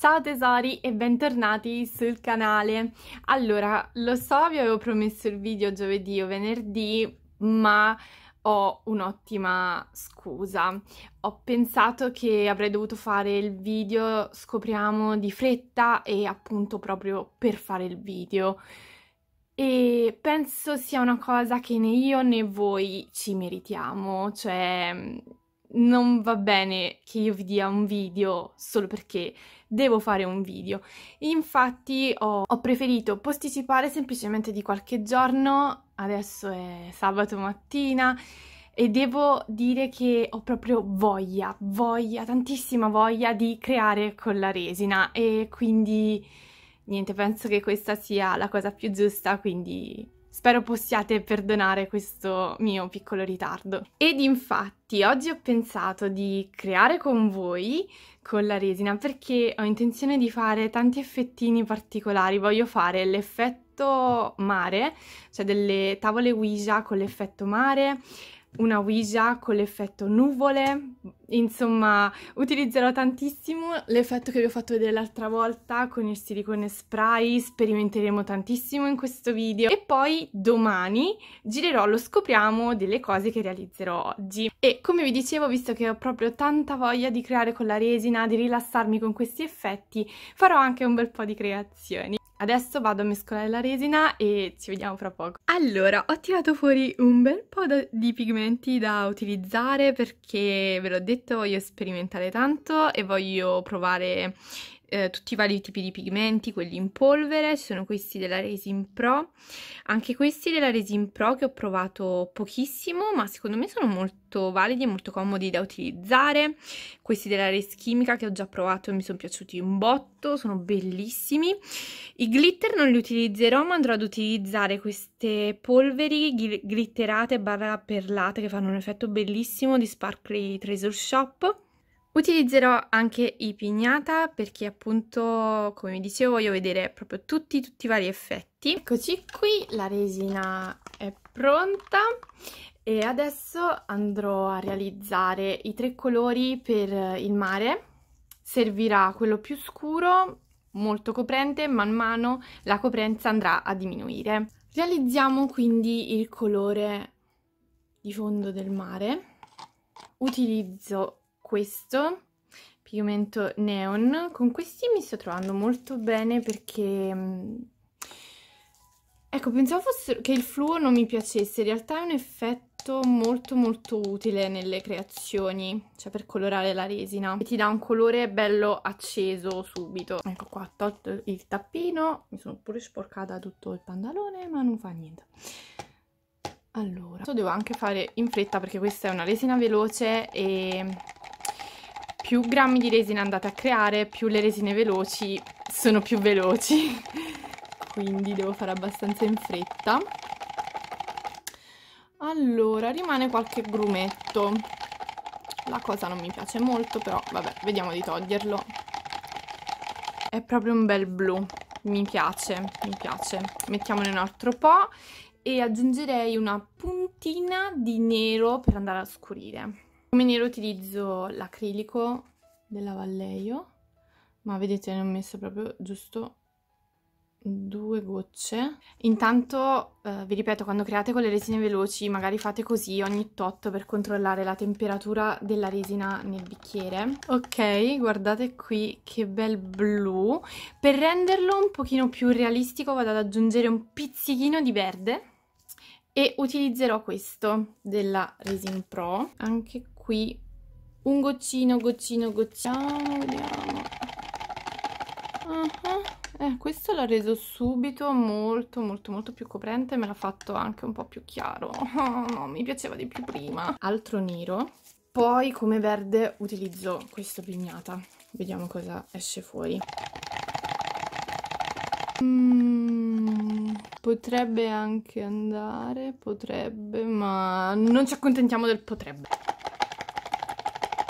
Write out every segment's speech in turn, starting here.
Ciao tesori e bentornati sul canale. Allora, lo so, vi avevo promesso il video giovedì o venerdì, ma ho un'ottima scusa. Ho pensato che avrei dovuto fare il video, scopriamo, di fretta e appunto proprio per fare il video. E penso sia una cosa che né io né voi ci meritiamo, cioè mm, non va bene che io vi dia un video solo perché devo fare un video. Infatti ho, ho preferito posticipare semplicemente di qualche giorno, adesso è sabato mattina, e devo dire che ho proprio voglia, voglia, tantissima voglia di creare con la resina e quindi niente, penso che questa sia la cosa più giusta, quindi Spero possiate perdonare questo mio piccolo ritardo. Ed infatti oggi ho pensato di creare con voi con la resina perché ho intenzione di fare tanti effettini particolari, voglio fare l'effetto mare, cioè delle tavole Ouija con l'effetto mare, una Ouija con l'effetto nuvole, insomma utilizzerò tantissimo l'effetto che vi ho fatto vedere l'altra volta con il silicone spray, sperimenteremo tantissimo in questo video e poi domani girerò lo scopriamo delle cose che realizzerò oggi e come vi dicevo visto che ho proprio tanta voglia di creare con la resina, di rilassarmi con questi effetti farò anche un bel po' di creazioni. Adesso vado a mescolare la resina e ci vediamo fra poco. Allora, ho tirato fuori un bel po' di pigmenti da utilizzare perché, ve l'ho detto, voglio sperimentare tanto e voglio provare eh, tutti i vari tipi di pigmenti, quelli in polvere, ci sono questi della Resin Pro, anche questi della Resin Pro che ho provato pochissimo, ma secondo me sono molto validi e molto comodi da utilizzare, questi della Res Chimica che ho già provato e mi sono piaciuti un botto, sono bellissimi. I glitter non li utilizzerò, ma andrò ad utilizzare queste polveri glitterate barra perlate che fanno un effetto bellissimo di Sparkly Treasure Shop. Utilizzerò anche i pignata perché appunto, come vi dicevo, voglio vedere proprio tutti, tutti i vari effetti. Eccoci qui, la resina è pronta e adesso andrò a realizzare i tre colori per il mare. Servirà quello più scuro, molto coprente, man mano la coprenza andrà a diminuire. Realizziamo quindi il colore di fondo del mare. Utilizzo questo pigmento neon con questi mi sto trovando molto bene perché mm, ecco pensavo fosse che il fluo non mi piacesse in realtà è un effetto molto molto utile nelle creazioni cioè per colorare la resina e ti dà un colore bello acceso subito ecco qua ho tolto il tappino mi sono pure sporcata tutto il pantalone ma non fa niente allora, devo anche fare in fretta perché questa è una resina veloce e più grammi di resina andate a creare, più le resine veloci sono più veloci. Quindi devo fare abbastanza in fretta. Allora, rimane qualche grumetto. La cosa non mi piace molto, però vabbè, vediamo di toglierlo. È proprio un bel blu. Mi piace, mi piace. Mettiamone un altro po' e aggiungerei una puntina di nero per andare a scurire. Come nero utilizzo l'acrilico della Valleio ma vedete ne ho messo proprio giusto due gocce. Intanto eh, vi ripeto, quando create con le resine veloci magari fate così ogni tot per controllare la temperatura della resina nel bicchiere. Ok, guardate qui che bel blu. Per renderlo un pochino più realistico vado ad aggiungere un pizzichino di verde e utilizzerò questo della Resin Pro. Anche qui un goccino, goccino, gocciamo, vediamo. Uh ah, -huh. Ah. eh, questo l'ha reso subito molto, molto, molto più coprente, me l'ha fatto anche un po' più chiaro. Oh, no, mi piaceva di più prima. Altro nero. Poi come verde utilizzo questa pignata. Vediamo cosa esce fuori. Mm, potrebbe anche andare, potrebbe, ma non ci accontentiamo del potrebbe.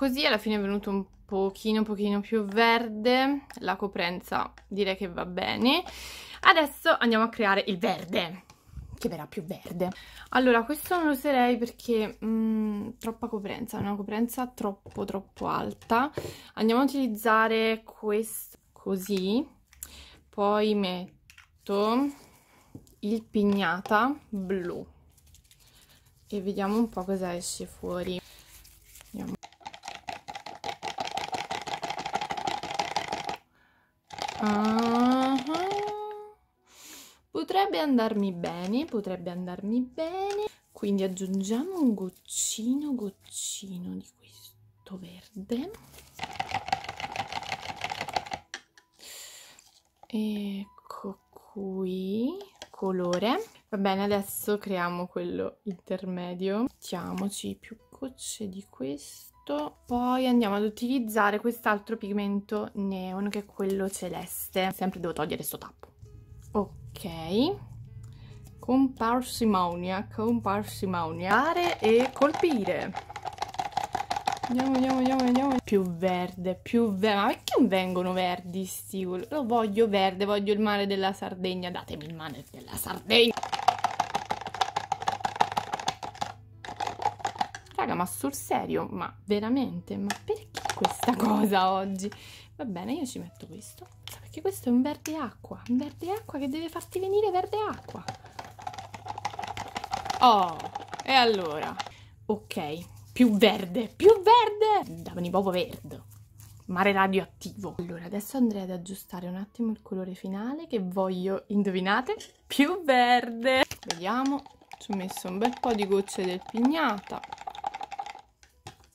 Così alla fine è venuto un pochino, pochino più verde, la coprenza direi che va bene. Adesso andiamo a creare il verde, che verrà più verde. Allora, questo non lo userei perché mh, mm, troppa coprenza, è una coprenza troppo troppo alta. Andiamo a utilizzare questo così, poi metto il pignata blu e vediamo un po' cosa esce fuori. Uh-huh. Potrebbe andarmi bene, potrebbe andarmi bene. Quindi aggiungiamo un goccino, goccino di questo verde. Ecco qui, colore. Va bene, adesso creiamo quello intermedio. Mettiamoci più gocce di questo sotto poi andiamo ad utilizzare quest'altro pigmento neon che è quello celeste sempre devo togliere sto tappo ok con parsimonia con parsimonia e colpire andiamo andiamo andiamo andiamo più verde più verde ma perché non vengono verdi sti lo voglio verde voglio il mare della Sardegna datemi il mare della Sardegna raga ma sul serio ma veramente ma perché questa cosa oggi va bene io ci metto questo perché questo è un verde acqua un verde acqua che deve farti venire verde acqua oh e allora ok più verde più verde da un poco verde mare radioattivo allora adesso andrei ad aggiustare un attimo il colore finale che voglio indovinate più verde vediamo ci ho messo un bel po' di gocce del pignata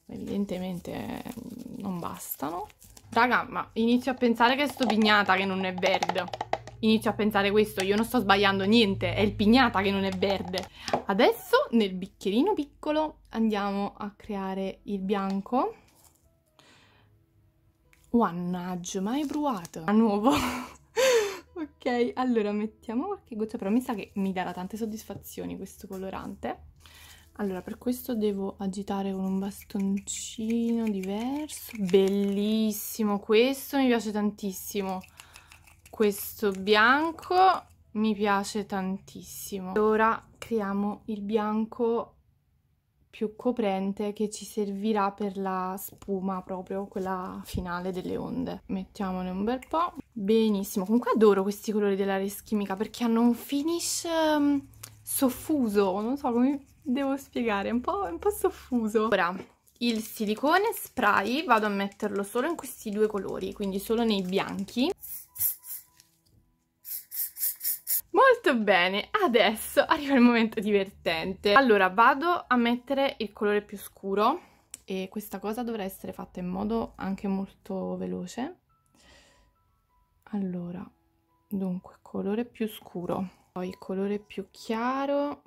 evidentemente mm, non bastano. Raga, ma inizio a pensare che è sto pignata che non è verde. Inizio a pensare questo, io non sto sbagliando niente, è il pignata che non è verde. Adesso nel bicchierino piccolo andiamo a creare il bianco. Wannaggio, oh, ma è bruato! A nuovo! ok, allora mettiamo qualche goccia, però mi sa che mi darà tante soddisfazioni questo colorante allora per questo devo agitare con un bastoncino diverso bellissimo questo mi piace tantissimo questo bianco mi piace tantissimo ora creiamo il bianco più coprente che ci servirà per la spuma proprio quella finale delle onde mettiamone un bel po' benissimo comunque adoro questi colori della res perché hanno un finish mm, soffuso non so come devo spiegare, è un po', un po soffuso. Ora, il silicone spray vado a metterlo solo in questi due colori, quindi solo nei bianchi. Molto bene, adesso arriva il momento divertente. Allora, vado a mettere il colore più scuro e questa cosa dovrà essere fatta in modo anche molto veloce. Allora, dunque, colore più scuro, poi colore più chiaro,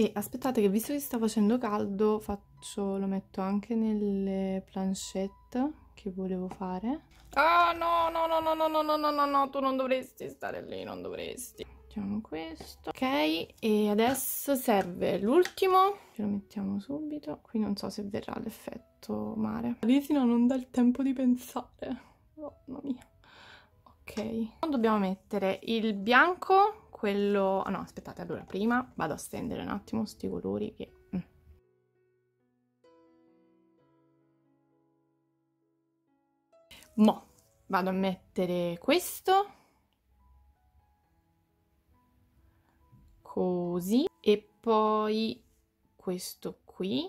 e aspettate che visto che sta facendo caldo faccio, lo metto anche nelle planchette che volevo fare ah no no no no no no no no no no tu non dovresti stare lì non dovresti mettiamo questo ok e adesso serve l'ultimo ce lo mettiamo subito qui non so se verrà l'effetto mare la resina non dà il tempo di pensare oh, mamma mia ok dobbiamo mettere il bianco quello... Ah, no, aspettate, allora prima vado a stendere un attimo questi colori che... Mm. Mo, vado a mettere questo. Così. E poi questo qui.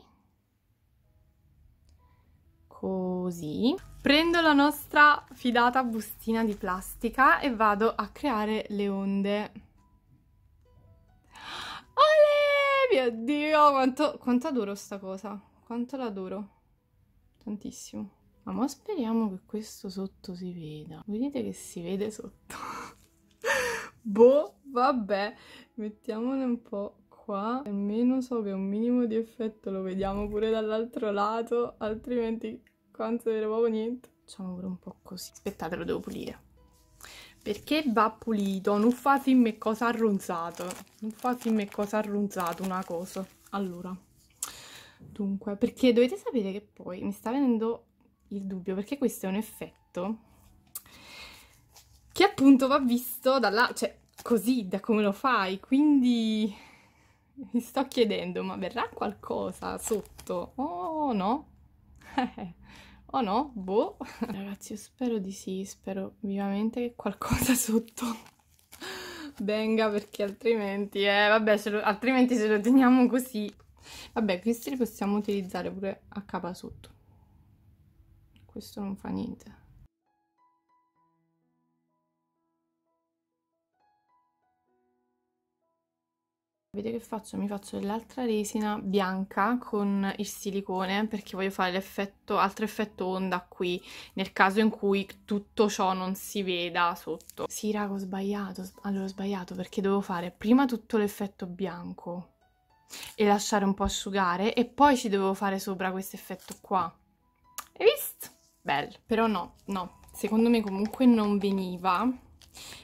Così. Prendo la nostra fidata bustina di plastica e vado a creare le onde. mio Dio, quanto, quanto adoro sta cosa. Quanto la adoro. Tantissimo. Ma, ma speriamo che questo sotto si veda. Vedete che si vede sotto? boh, vabbè. Mettiamone un po' qua. Almeno so che un minimo di effetto lo vediamo pure dall'altro lato. Altrimenti quanto non proprio niente. Facciamo pure un po' così. Aspettate, lo devo pulire perché va pulito, non fa film cosa arronzato, non fa film cosa arronzato una cosa. Allora, dunque, perché dovete sapere che poi mi sta venendo il dubbio, perché questo è un effetto che appunto va visto dalla, cioè così, da come lo fai, quindi mi sto chiedendo, ma verrà qualcosa sotto? Oh no? O oh no? Boh. Ragazzi, io spero di sì, spero vivamente che qualcosa sotto venga, perché altrimenti, eh, vabbè, ce lo, altrimenti se lo teniamo così. Vabbè, questi li possiamo utilizzare pure a capa sotto. Questo non fa niente. Vedete che faccio? Mi faccio dell'altra resina bianca con il silicone perché voglio fare l'effetto, altro effetto onda qui nel caso in cui tutto ciò non si veda sotto. Sì raga ho sbagliato, allora ho sbagliato perché devo fare prima tutto l'effetto bianco e lasciare un po' asciugare e poi ci dovevo fare sopra questo effetto qua. Hai visto? Bello. Però no, no, secondo me comunque non veniva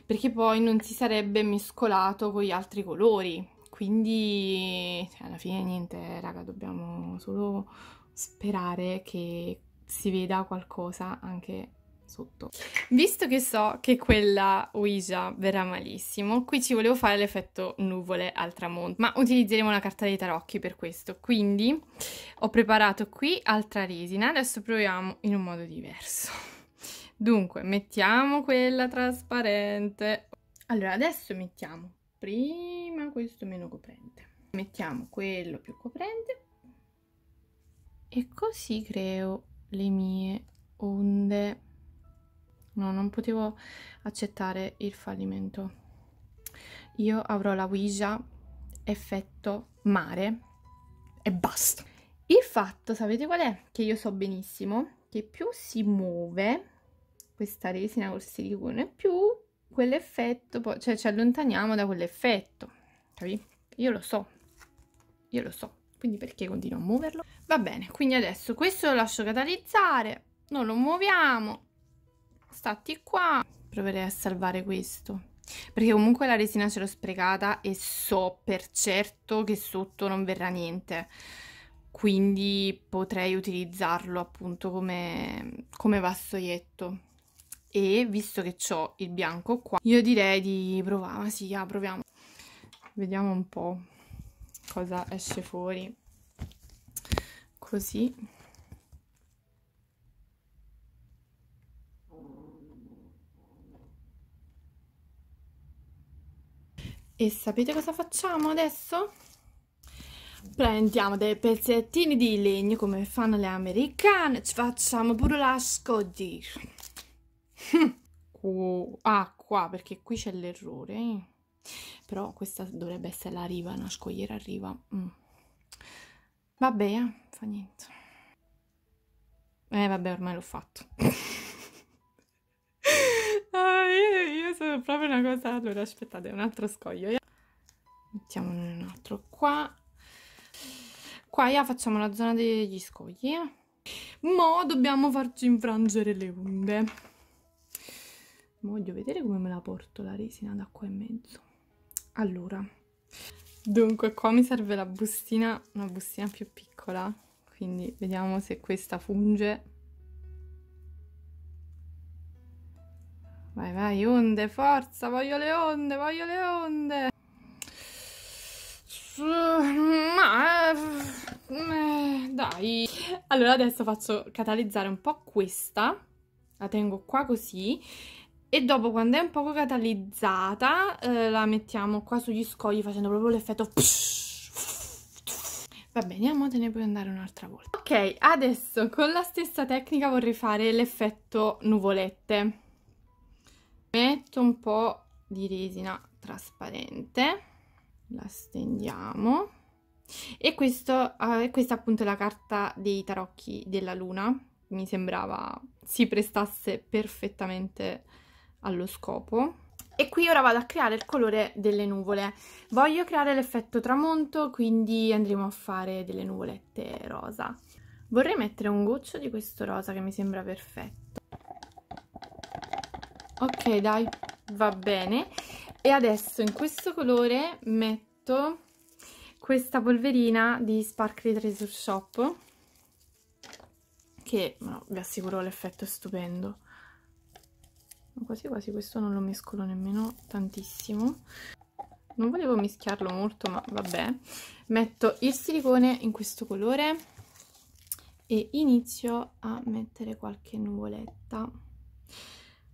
perché poi non si sarebbe mescolato con gli altri colori quindi cioè, alla fine niente, raga, dobbiamo solo sperare che si veda qualcosa anche sotto. Visto che so che quella Ouija verrà malissimo, qui ci volevo fare l'effetto nuvole al tramonto, ma utilizzeremo la carta dei tarocchi per questo, quindi ho preparato qui altra resina, adesso proviamo in un modo diverso. Dunque, mettiamo quella trasparente. Allora, adesso mettiamo prima questo meno coprente mettiamo quello più coprente e così creo le mie onde no non potevo accettare il fallimento io avrò la Ouija effetto mare e basta il fatto sapete qual è? che io so benissimo che più si muove questa resina col silicone più quell'effetto, cioè ci allontaniamo da quell'effetto, capi? Io lo so, io lo so, quindi perché continuo a muoverlo? Va bene, quindi adesso questo lo lascio catalizzare, non lo muoviamo, stati qua, proverei a salvare questo. Perché comunque la resina ce l'ho sprecata e so per certo che sotto non verrà niente quindi potrei utilizzarlo appunto come, come vassoietto e visto che ho il bianco qua io direi di provare, sì, ah, proviamo vediamo un po' cosa esce fuori così e sapete cosa facciamo adesso? prendiamo dei pezzettini di legno come fanno le americane ci facciamo pure la scodire Qu- ah, qua, perché qui c'è l'errore. Però questa dovrebbe essere la riva, una scogliera a riva. Mm. Vabbè, eh, fa niente. Eh, vabbè, ormai l'ho fatto. ah, io, io, sono proprio una cosa... Allora, aspettate, un altro scoglio. Mettiamone un altro qua. Qua ja, facciamo la zona degli scogli. Mo dobbiamo farci infrangere le onde voglio vedere come me la porto la resina da qua in mezzo allora dunque qua mi serve la bustina una bustina più piccola quindi vediamo se questa funge vai vai onde forza voglio le onde voglio le onde ma eh, dai allora adesso faccio catalizzare un po' questa la tengo qua così e dopo quando è un po' catalizzata eh, la mettiamo qua sugli scogli facendo proprio l'effetto va bene, amo te ne puoi andare un'altra volta ok, adesso con la stessa tecnica vorrei fare l'effetto nuvolette metto un po' di resina trasparente la stendiamo e questo, eh, questa appunto è la carta dei tarocchi della luna mi sembrava si prestasse perfettamente allo scopo. E qui ora vado a creare il colore delle nuvole. Voglio creare l'effetto tramonto, quindi andremo a fare delle nuvolette rosa. Vorrei mettere un goccio di questo rosa che mi sembra perfetto. Ok, dai, va bene. E adesso in questo colore metto questa polverina di Sparkly Treasure Shop che no, vi assicuro l'effetto è stupendo quasi quasi questo non lo mescolo nemmeno tantissimo non volevo mischiarlo molto ma vabbè metto il silicone in questo colore e inizio a mettere qualche nuvoletta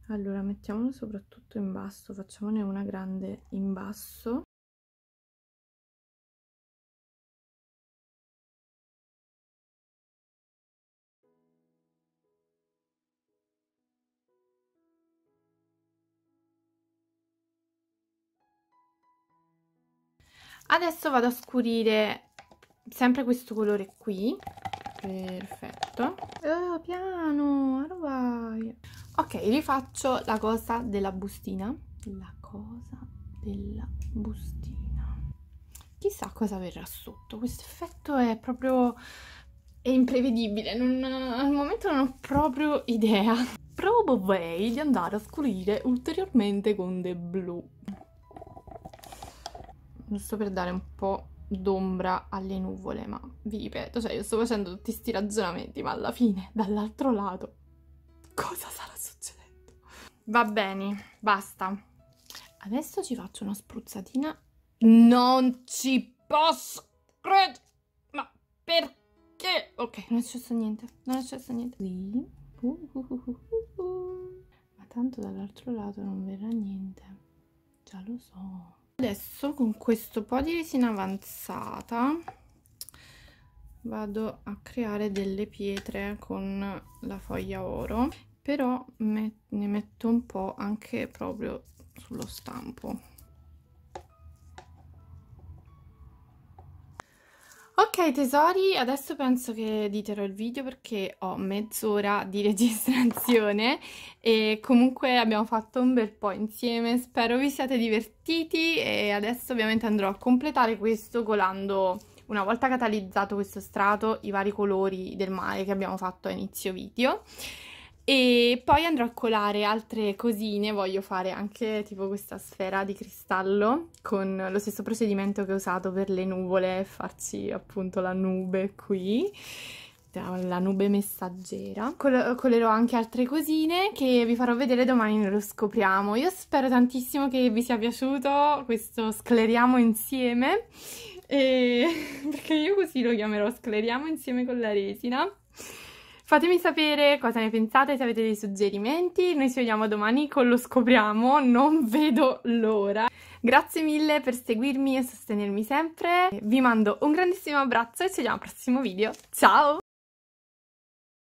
allora mettiamolo soprattutto in basso facciamone una grande in basso adesso vado a scurire sempre questo colore qui perfetto oh, piano vai. ok rifaccio la cosa della bustina la cosa della bustina chissà cosa verrà sotto questo effetto è proprio è imprevedibile non, al momento non ho proprio idea proverei di andare a scurire ulteriormente con del blu giusto per dare un po' d'ombra alle nuvole, ma vi ripeto, cioè io sto facendo tutti questi ragionamenti, ma alla fine, dall'altro lato, cosa sarà succedendo? Va bene, basta. Adesso ci faccio una spruzzatina. Non ci posso credere! Ma perché? Ok, non è successo niente, non è successo niente. Sì. Uh, uh, uh, ma tanto dall'altro lato non verrà niente. Già lo so adesso con questo po' di resina avanzata vado a creare delle pietre con la foglia oro però me ne metto un po' anche proprio sullo stampo Ok tesori, adesso penso che editerò il video perché ho mezz'ora di registrazione e comunque abbiamo fatto un bel po' insieme, spero vi siate divertiti e adesso ovviamente andrò a completare questo colando, una volta catalizzato questo strato, i vari colori del mare che abbiamo fatto a inizio video. E poi andrò a colare altre cosine, voglio fare anche tipo questa sfera di cristallo con lo stesso procedimento che ho usato per le nuvole, farci appunto la nube qui la nube messaggera. Col colerò anche altre cosine che vi farò vedere domani nello scopriamo. Io spero tantissimo che vi sia piaciuto questo scleriamo insieme, e... perché io così lo chiamerò scleriamo insieme con la resina. Fatemi sapere cosa ne pensate, se avete dei suggerimenti. Noi ci vediamo domani con lo scopriamo, non vedo l'ora. Grazie mille per seguirmi e sostenermi sempre. Vi mando un grandissimo abbraccio e ci vediamo al prossimo video. Ciao!